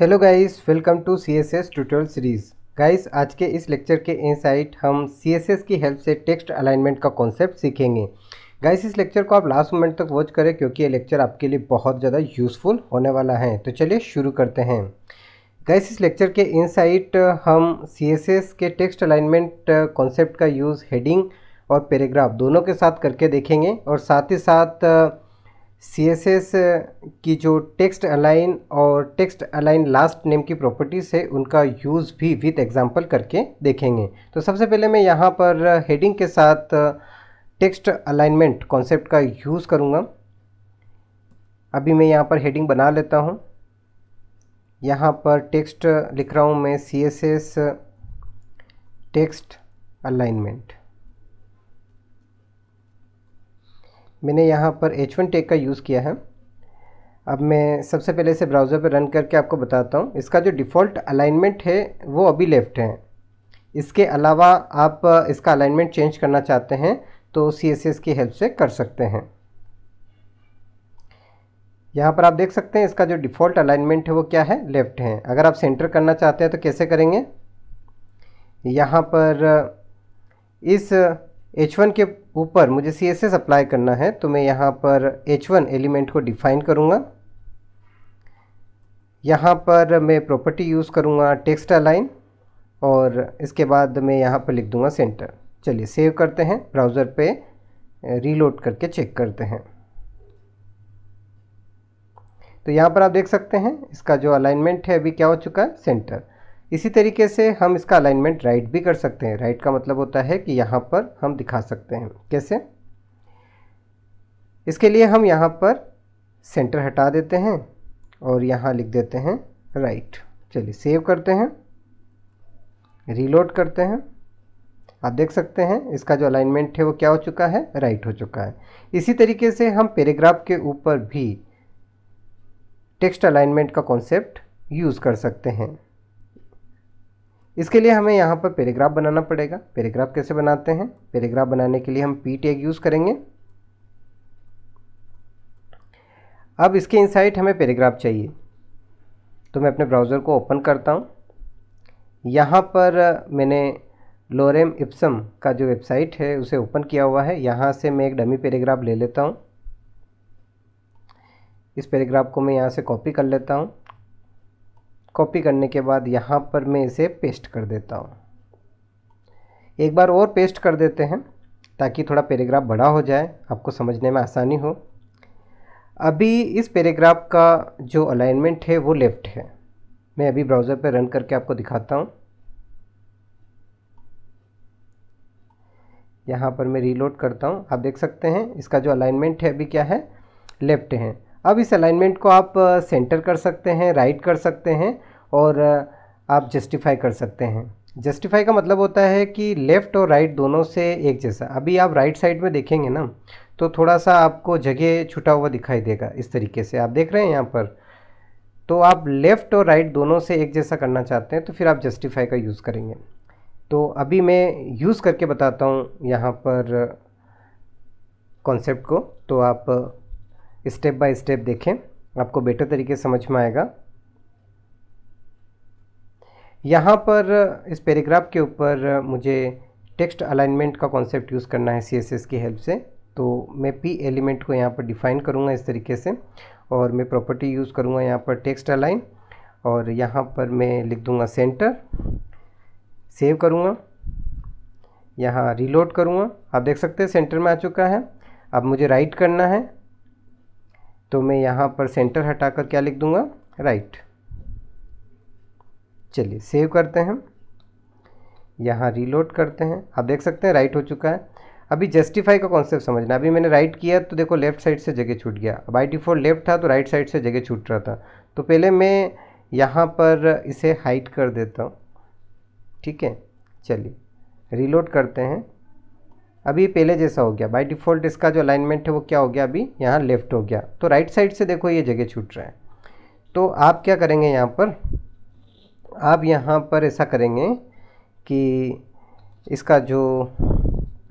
hello guys welcome to C S S tutorial series guys आज के इस lecture के इनसाइट हम सी एस एस की हेल्प से टेक्स्ट अलाइनमेंट का कॉन्सेप्ट सीखेंगे गाइस इस लेक्चर को आप लास्ट मोमेंट तक वॉच करें क्योंकि ये लेक्चर आपके लिए बहुत ज़्यादा यूज़फुल होने वाला है तो चलिए शुरू करते हैं गाइस इस लेक्चर के इनसाइट हम सी एस एस के टेक्स्ट अलाइनमेंट कॉन्सेप्ट का यूज़ हेडिंग और पैराग्राफ दोनों के साथ करके देखेंगे और साथ ही साथ सी एस एस की जो टेक्स्ट अलाइन और टेक्स्ट अलाइन लास्ट नेम की प्रॉपर्टीज़ है उनका यूज़ भी विथ एग्जांपल करके देखेंगे तो सबसे पहले मैं यहाँ पर हेडिंग के साथ टेक्स्ट अलाइनमेंट कॉन्सेप्ट का यूज़ करूँगा अभी मैं यहाँ पर हेडिंग बना लेता हूँ यहाँ पर टेक्स्ट लिख रहा हूँ मैं C S S text alignment मैंने यहाँ पर एच वन टेक का यूज़ किया है अब मैं सबसे पहले इसे ब्राउज़र पर रन करके आपको बताता हूँ इसका जो डिफ़ॉल्ट अलाइनमेंट है वो अभी लेफ़्ट है इसके अलावा आप इसका अलाइनमेंट चेंज करना चाहते हैं तो सी एस एस की हेल्प से कर सकते हैं यहाँ पर आप देख सकते हैं इसका जो डिफ़ॉल्ट अलाइनमेंट है वो क्या है लेफ़्ट है अगर आप सेंटर करना चाहते हैं तो कैसे करेंगे यहाँ पर इस वन के ऊपर मुझे सी एस एस अप्लाई करना है तो मैं यहाँ पर वन एलिमेंट को डिफाइन करूँगा यहाँ पर मैं प्रॉपर्टी यूज़ करूँगा टेक्स्ट अलाइन और इसके बाद मैं यहाँ पर लिख दूँगा सेंटर चलिए सेव करते हैं ब्राउज़र पे रीलोड करके चेक करते हैं तो यहाँ पर आप देख सकते हैं इसका जो अलाइनमेंट है अभी क्या हो चुका है सेंटर इसी तरीके से हम इसका अलाइनमेंट राइट भी कर सकते हैं राइट का मतलब होता है कि यहाँ पर हम दिखा सकते हैं कैसे इसके लिए हम यहाँ पर सेंटर हटा देते हैं और यहाँ लिख देते हैं राइट चलिए सेव करते हैं रीलोड करते हैं आप देख सकते हैं इसका जो अलाइनमेंट है वो क्या हो चुका है राइट हो चुका है इसी तरीके से हम पैराग्राफ के ऊपर भी टेक्स्ट अलाइनमेंट का कॉन्सेप्ट यूज़ कर सकते हैं इसके लिए हमें यहाँ पर पैराग्राफ बनाना पड़ेगा पैराग्राफ कैसे बनाते हैं पैराग्राफ बनाने के लिए हम पी टैग यूज़ करेंगे अब इसके इनसाइट हमें पैराग्राफ चाहिए तो मैं अपने ब्राउज़र को ओपन करता हूँ यहाँ पर मैंने लोरेम इप्सम का जो वेबसाइट है उसे ओपन किया हुआ है यहाँ से मैं एक डमी पैराग्राफ ले लेता हूँ इस पैराग्राफ को मैं यहाँ से कॉपी कर लेता हूँ कॉपी करने के बाद यहाँ पर मैं इसे पेस्ट कर देता हूँ एक बार और पेस्ट कर देते हैं ताकि थोड़ा पैराग्राफ बड़ा हो जाए आपको समझने में आसानी हो अभी इस पैराग्राफ का जो अलाइनमेंट है वो लेफ़्ट है मैं अभी ब्राउज़र पर रन करके आपको दिखाता हूँ यहाँ पर मैं रीलोड करता हूँ आप देख सकते हैं इसका जो अलाइनमेंट है अभी क्या है लेफ़्ट है अब इस अलाइनमेंट को आप सेंटर कर सकते हैं राइट कर सकते हैं और आप जस्टिफाई कर सकते हैं जस्टिफाई का मतलब होता है कि लेफ़्ट और राइट दोनों से एक जैसा अभी आप राइट साइड में देखेंगे ना तो थोड़ा सा आपको जगह छुटा हुआ दिखाई देगा इस तरीके से आप देख रहे हैं यहाँ पर तो आप लेफ़्ट और राइट दोनों से एक जैसा करना चाहते हैं तो फिर आप जस्टिफाई का यूज़ करेंगे तो अभी मैं यूज़ करके बताता हूँ यहाँ पर कॉन्सेप्ट को तो आप स्टेप बाय स्टेप देखें आपको बेटर तरीके से समझ में आएगा यहाँ पर इस पैराग्राफ के ऊपर मुझे टेक्स्ट अलाइनमेंट का कॉन्सेप्ट यूज़ करना है सीएसएस की हेल्प से तो मैं पी एलिमेंट को यहाँ पर डिफ़ाइन करूँगा इस तरीके से और मैं प्रॉपर्टी यूज़ करूँगा यहाँ पर टेक्स्ट अलाइन और यहाँ पर मैं लिख दूँगा सेंटर सेव करूँगा यहाँ रीलोड करूँगा आप देख सकते हैं सेंटर में आ चुका है अब मुझे राइट करना है तो मैं यहाँ पर सेंटर हटाकर क्या लिख दूँगा राइट चलिए सेव करते हैं यहाँ रीलोड करते हैं आप देख सकते हैं राइट हो चुका है अभी जस्टिफाई का कॉन्सेप्ट समझना अभी मैंने राइट किया तो देखो लेफ्ट साइड से जगह छूट गया बाई डिफॉल्ट लेफ्ट था तो राइट साइड से जगह छूट रहा था तो पहले मैं यहाँ पर इसे हाइट कर देता हूँ ठीक है चलिए रीलोड करते हैं अभी पहले जैसा हो गया बाय डिफ़ॉल्ट इसका जो अलाइनमेंट है वो क्या हो गया अभी यहाँ लेफ़्ट हो गया तो राइट साइड से देखो ये जगह छूट रहा है तो आप क्या करेंगे यहाँ पर आप यहाँ पर ऐसा करेंगे कि इसका जो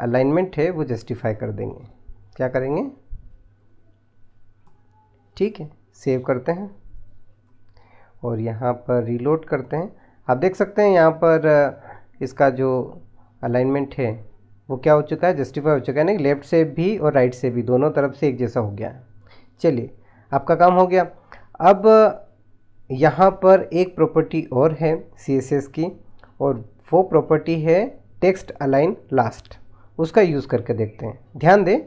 अलाइनमेंट है वो जस्टिफाई कर देंगे क्या करेंगे ठीक है सेव करते हैं और यहाँ पर रीलोड करते हैं आप देख सकते हैं यहाँ पर इसका जो अलाइनमेंट है वो क्या हो चुका है जस्टिफाई हो चुका है ना लेफ़्ट से भी और राइट से भी दोनों तरफ से एक जैसा हो गया है चलिए आपका काम हो गया अब यहाँ पर एक प्रॉपर्टी और है सी की और वो प्रॉपर्टी है टेक्स्ट अलाइन लास्ट उसका यूज़ करके देखते हैं ध्यान दें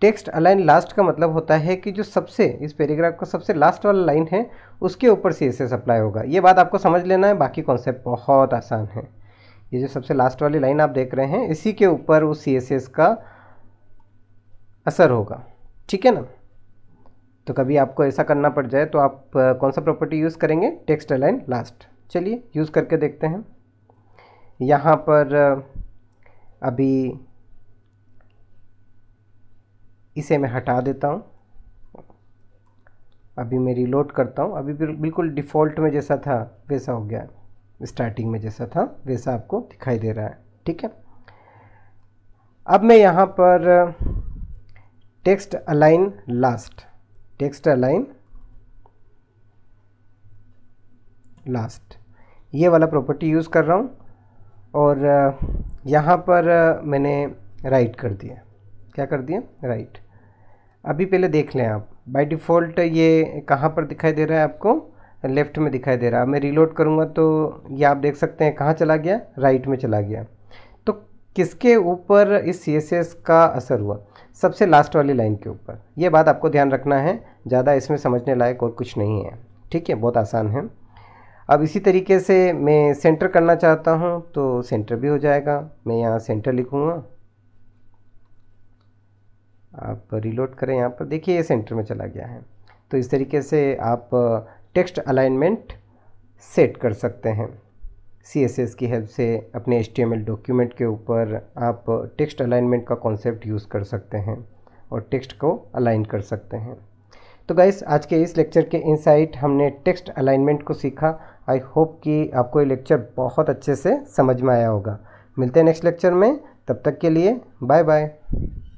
टेक्स्ट अलाइन लास्ट का मतलब होता है कि जो सबसे इस पैराग्राफ का सबसे लास्ट वाला लाइन है उसके ऊपर सी एस अप्लाई होगा ये बात आपको समझ लेना है बाकी कॉन्सेप्ट बहुत आसान है ये जो सबसे लास्ट वाली लाइन आप देख रहे हैं इसी के ऊपर उस सी का असर होगा ठीक है ना तो कभी आपको ऐसा करना पड़ जाए तो आप कौन सा प्रॉपर्टी यूज़ करेंगे टेक्स्ट अलाइन लास्ट चलिए यूज़ करके देखते हैं यहाँ पर अभी इसे मैं हटा देता हूँ अभी मैं रिलोड करता हूँ अभी बिल्कुल डिफ़ॉल्ट में जैसा था वैसा हो गया है स्टार्टिंग में जैसा था वैसा आपको दिखाई दे रहा है ठीक है अब मैं यहाँ पर text align last text align last ये वाला प्रॉपर्टी यूज़ कर रहा हूँ और यहाँ पर मैंने राइट कर दिया क्या कर दिया राइट अभी पहले देख लें आप बाय डिफ़ॉल्ट ये कहाँ पर दिखाई दे रहा है आपको लेफ़्ट में दिखाई दे रहा है मैं रीलोड करूँगा तो ये आप देख सकते हैं कहाँ चला गया राइट में चला गया तो किसके ऊपर इस सी का असर हुआ सबसे लास्ट वाली लाइन के ऊपर ये बात आपको ध्यान रखना है ज़्यादा इसमें समझने लायक और कुछ नहीं है ठीक है बहुत आसान है अब इसी तरीके से मैं सेंटर करना चाहता हूँ तो सेंटर भी हो जाएगा मैं यहाँ सेंटर लिखूँगा आप रिलोड करें यहाँ पर देखिए ये सेंटर में चला गया है तो इस तरीके से आप टेक्स्ट अलाइनमेंट सेट कर सकते हैं सी एस एस की हेल्प से अपने H T M L document के ऊपर आप टेक्स्ट अलाइनमेंट का कॉन्सेप्ट यूज़ कर सकते हैं और टेक्स्ट को अलाइन कर सकते हैं तो गाइस आज के इस लेक्चर के इनसाइट हमने टेक्स्ट अलाइनमेंट को सीखा आई होप कि आपको ये लेक्चर बहुत अच्छे से समझ में आया होगा मिलते हैं नेक्स्ट लेक्चर में तब तक के लिए बाय बाय